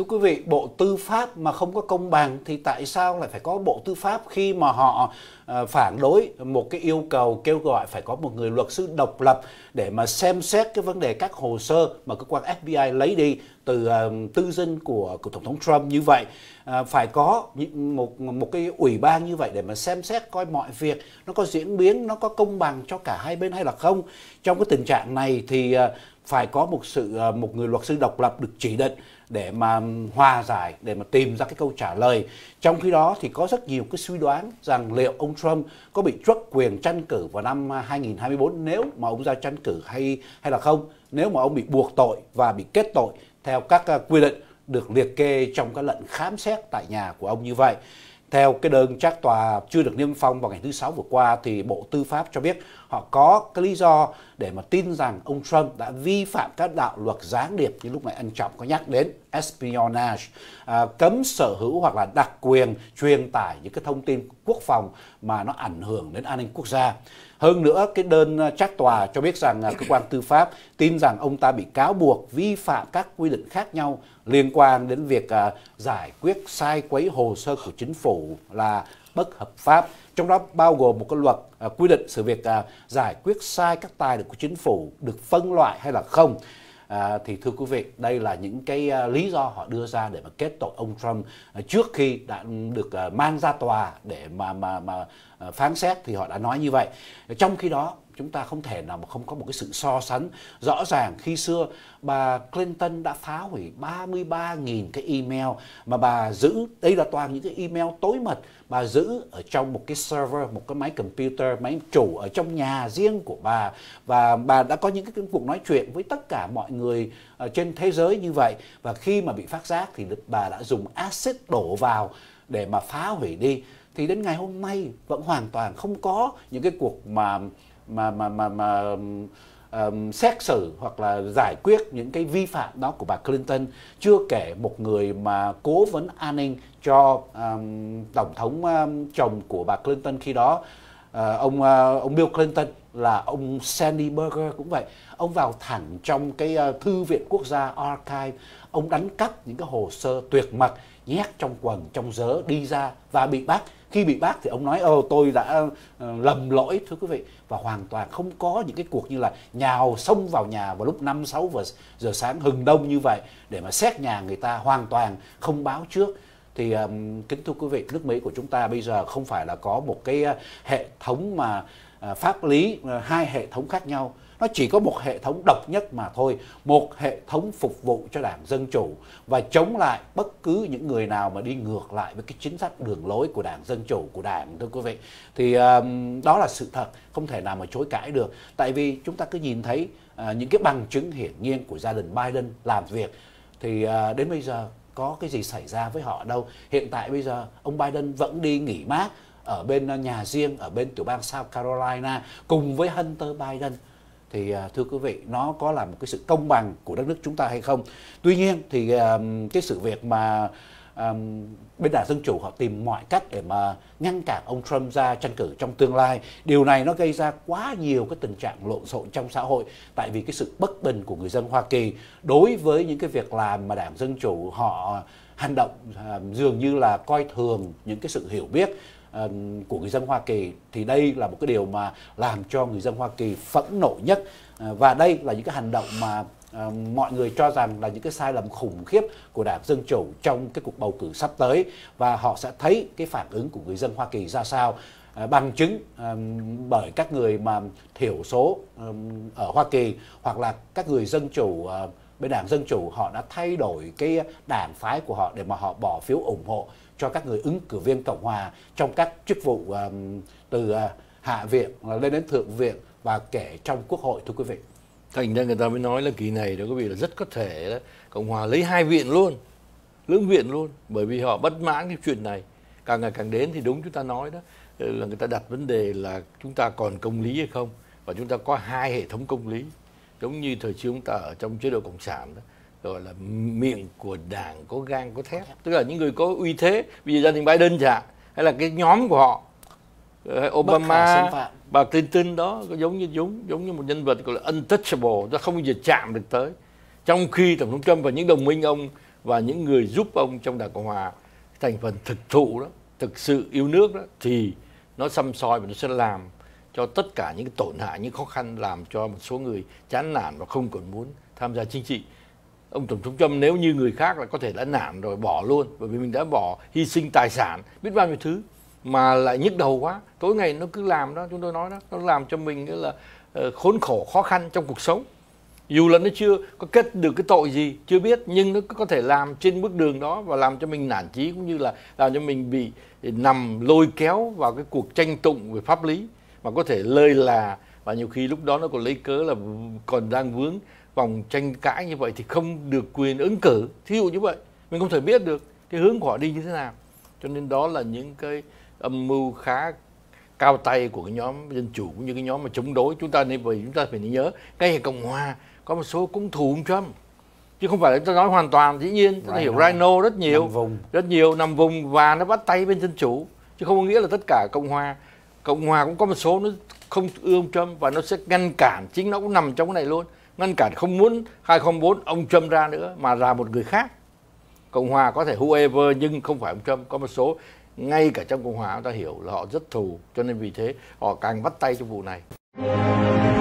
thưa quý vị bộ tư pháp mà không có công bằng thì tại sao lại phải có bộ tư pháp khi mà họ ờ, phản đối một cái yêu cầu kêu gọi phải có một người luật sư độc lập để mà xem xét cái vấn đề các hồ sơ mà cơ quan FBI lấy đi từ ờ, tư dân của của tổng thống Trump như vậy ờ, phải có một một cái ủy ban như vậy để mà xem xét coi mọi việc nó có diễn biến nó có công bằng cho cả hai bên hay là không trong cái tình trạng này thì phải có một sự ờ, một người luật sư độc lập được chỉ định để mà hòa giải để mà tìm ra cái câu trả lời trong khi đó thì có rất nhiều cái suy đoán rằng liệu ông Trump có bị truất quyền tranh cử vào năm 2024 à, nếu mà ông ra tranh cử hay hay là không nếu mà ông bị buộc tội và bị kết tội theo các à, quy định được liệt kê trong các lệnh khám xét tại nhà của ông như vậy theo cái đơn trác tòa chưa được niêm phong vào ngày thứ Sáu vừa qua thì Bộ Tư pháp cho biết họ có cái lý do để mà tin rằng ông Trump đã vi phạm các đạo luật gián điệp như lúc nãy anh Trọng có nhắc đến espionage à, cấm sở hữu hoặc là đặc quyền truyền tải những cái thông tin quốc phòng mà nó ảnh hưởng đến an ninh quốc gia hơn nữa cái đơn trách à, tòa cho biết rằng à, cơ quan tư pháp tin rằng ông ta bị cáo buộc vi phạm các quy định khác nhau liên quan đến việc à, giải quyết sai quấy hồ sơ của chính phủ là bất hợp pháp trong đó bao gồm một cái luật quy định sự việc giải quyết sai các tài liệu của chính phủ được phân loại hay là không À, thì thưa quý vị, đây là những cái uh, lý do họ đưa ra để mà kết tội ông Trump uh, trước khi đã được uh, à, mang ra tòa để mà mà mà phán xét thì họ đã nói như vậy. Trong khi đó chúng ta không thể nào mà không có một cái sự so sánh rõ ràng khi xưa bà Clinton đã phá hủy 33.000 cái email mà bà giữ đây là toàn những cái email tối mật bà giữ ở trong một cái server một cái máy computer máy chủ ở trong nhà riêng của bà và bà đã có những cái cuộc nói chuyện với tất cả mọi người ờ, trên thế giới như vậy và khi mà bị phát giác thì bà đã dùng acid đổ vào để mà phá hủy đi thì đến ngày hôm nay vẫn hoàn toàn không có những cái cuộc mà mà mà mà mà um, xét xử hoặc là giải quyết những cái vi phạm đó của bà Clinton chưa kể một người mà cố vấn an ninh cho um, tổng thống um, chồng của bà Clinton khi đó uh, ông uh, ông Bill Clinton là ông Sandy Berger cũng vậy ông vào thẳng trong cái uh, thư viện quốc gia archive ông đánh cắp những cái hồ sơ tuyệt mật nhét trong quần trong giớ đi ra và bị bắt khi bị bác thì ông nói ờ tôi đã ờ, lầm lỗi thưa quý vị và hoàn toàn không có những cái cuộc như là nhào xông vào nhà vào lúc 5 6 giờ, sáng hừng đông như vậy để mà xét nhà người ta hoàn toàn không báo trước thì kính thưa quý vị nước Mỹ của chúng ta bây giờ không phải là có một cái ờ, hệ thống mà À, pháp lý à, hai hệ thống khác nhau nó chỉ có một hệ thống độc nhất mà thôi một hệ thống phục vụ cho đảng dân chủ và chống lại bất cứ những người nào mà đi ngược lại với cái chính sách đường lối của đảng dân chủ của đảng thưa quý vị thì um, đó là sự thật không thể nào mà chối cãi được tại vì chúng ta cứ nhìn thấy uh, những cái bằng chứng hiển nhiên của gia đình biden làm việc thì uh, đến bây giờ có cái gì xảy ra với họ đâu hiện tại bây giờ ông biden vẫn đi nghỉ mát ở bên ờ, nhà riêng ở bên tiểu bang South Carolina cùng với Hunter Biden thì ờ, thưa quý vị nó có là một cái sự công bằng của đất nước chúng ta hay không tuy nhiên thì cái sự việc mà um, bên đảng dân chủ họ tìm mọi cách để mà ngăn cản ông Trump ra tranh cử trong tương lai điều này nó gây ra quá nhiều cái tình trạng lộn xộn trong xã hội tại vì cái sự bất bình của người dân Hoa Kỳ đối với những cái việc làm mà đảng dân chủ họ hành động dường như là coi thường những cái sự hiểu biết của người dân Hoa Kỳ thì đây là một cái điều mà làm cho người dân Hoa Kỳ phẫn nộ nhất ờ, và đây là những cái hành động mà ờ, mọi người cho rằng là những cái sai lầm khủng khiếp của đảng dân chủ trong cái cuộc bầu cử sắp tới và họ sẽ thấy cái phản ứng của người dân Hoa Kỳ ra sao ờ, bằng chứng à, bởi các người mà thiểu số ở Hoa Kỳ hoặc là các người dân chủ bên đảng dân chủ họ đã thay đổi cái đảng phái của họ để mà họ bỏ phiếu ủng hộ cho các người ứng cử viên Cộng hòa trong các chức vụ um, từ uh, hạ viện uh, lên đến thượng viện và kể trong quốc hội thưa quý vị. Thành ra người ta mới nói là kỳ này đó quý vị là rất có thể đó, Cộng hòa lấy hai viện luôn, lưỡng viện luôn bởi vì họ bất mãn cái chuyện này. Càng ngày càng đến thì đúng chúng ta nói đó ờ, là người ta đặt vấn đề là chúng ta còn công lý hay không và chúng ta có hai hệ thống công lý giống như thời xưa chúng ta ở trong chế độ cộng sản đó gọi là miệng của đảng có gan có thép tức là những người có uy thế bây giờ gia đình Biden chả hay là cái nhóm của họ Obama bà Clinton đó có giống như giống giống như một nhân vật gọi là untouchable ta không bao giờ chạm được tới trong khi tổng thống Trump và những đồng minh ông và những người giúp ông trong đảng cộng hòa thành phần thực thụ đó thực sự yêu nước đó thì nó xăm soi và nó sẽ làm cho tất cả những cái tổn hại những khó khăn làm cho một số người chán nản và không còn muốn tham gia chính trị ông tổng thống trump nếu như người khác là có thể đã nản rồi bỏ luôn bởi vì mình đã bỏ hy sinh tài sản biết bao nhiêu thứ mà lại nhức đầu quá tối ngày nó cứ làm đó chúng tôi nói đó nó làm cho mình nghĩa là ờ, khốn khổ khó khăn trong cuộc sống dù là nó chưa có kết được cái tội gì chưa biết nhưng nó có thể làm trên bước đường đó và làm cho mình nản chí cũng như là làm cho mình bị nằm lôi kéo vào cái cuộc tranh tụng về pháp lý mà có thể lơi là và nhiều khi lúc đó nó còn lấy cớ là còn đang vướng vòng tranh cãi như vậy thì không được quyền ứng cử thí dụ như vậy mình không thể biết được cái hướng của họ đi như thế nào cho nên đó là những cái âm mưu khá cao tay của cái nhóm dân chủ cũng như cái nhóm mà chống đối chúng ta nên vì chúng ta phải nhớ cái cộng hòa có một số cũng thù ông trump chứ không phải là chúng ta nói hoàn toàn dĩ nhiên chúng ta hiểu rhino rất nhiều vùng. rất nhiều nằm vùng và nó bắt tay bên dân chủ chứ không có nghĩa là tất cả cộng hòa cộng hòa cũng có một số nó không ưa ông trump và nó sẽ ngăn cản chính nó cũng nằm trong cái này luôn ngăn cản không muốn 2004 ông Trump ra nữa mà ra một người khác. Cộng hòa có thể whoever nhưng không phải ông Trump. Có một số ngay cả trong Cộng hòa chúng ta hiểu là họ rất thù cho nên vì thế họ càng bắt tay trong vụ này.